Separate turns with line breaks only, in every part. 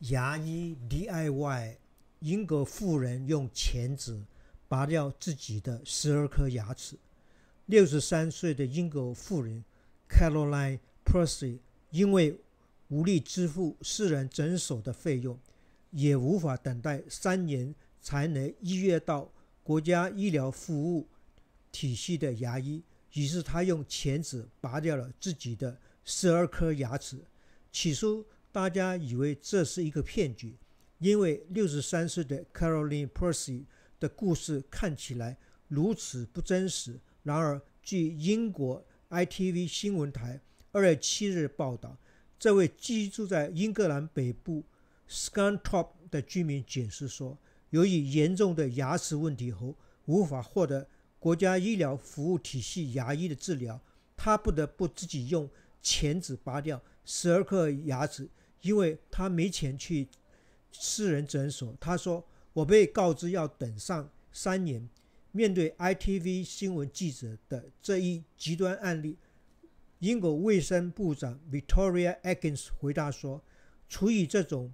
牙医 DIY，英国妇人用钳子拔掉自己的十二颗牙齿。六十三岁的英国妇人 Caroline Percy 因为无力支付私人诊所的费用，也无法等待三年才能预约到国家医疗服务体系的牙医，于是她用钳子拔掉了自己的十二颗牙齿。起初。大家以为这是一个骗局，因为六十三岁的 Caroline Percy 的故事看起来如此不真实。然而，据英国 ITV 新闻台二月七日报道，这位居住在英格兰北部 s c a n t o p 的居民解释说，由于严重的牙齿问题后，无法获得国家医疗服务体系牙医的治疗，他不得不自己用钳子拔掉十二颗牙齿。因为他没钱去私人诊所，他说：“我被告知要等上三年。”面对 ITV 新闻记者的这一极端案例，英国卫生部长 Victoria Atkins 回答说：“处于这种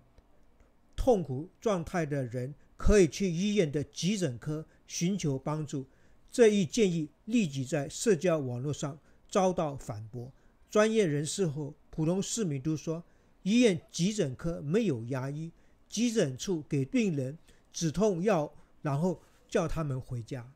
痛苦状态的人可以去医院的急诊科寻求帮助。”这一建议立即在社交网络上遭到反驳，专业人士和普通市民都说。医院急诊科没有牙医，急诊处给病人止痛药，然后叫他们回家。